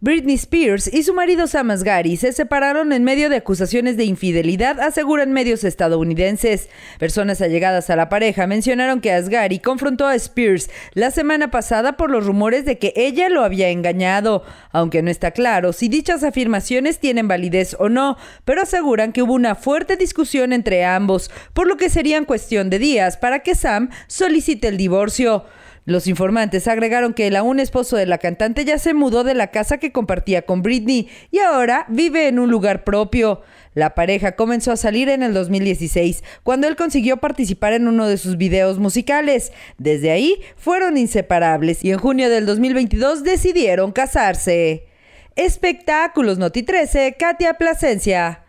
Britney Spears y su marido Sam Asghari se separaron en medio de acusaciones de infidelidad, aseguran medios estadounidenses. Personas allegadas a la pareja mencionaron que Asghari confrontó a Spears la semana pasada por los rumores de que ella lo había engañado, aunque no está claro si dichas afirmaciones tienen validez o no, pero aseguran que hubo una fuerte discusión entre ambos, por lo que serían cuestión de días para que Sam solicite el divorcio. Los informantes agregaron que el aún esposo de la cantante ya se mudó de la casa que compartía con Britney y ahora vive en un lugar propio. La pareja comenzó a salir en el 2016, cuando él consiguió participar en uno de sus videos musicales. Desde ahí fueron inseparables y en junio del 2022 decidieron casarse. Espectáculos Noti 13, Katia Plasencia.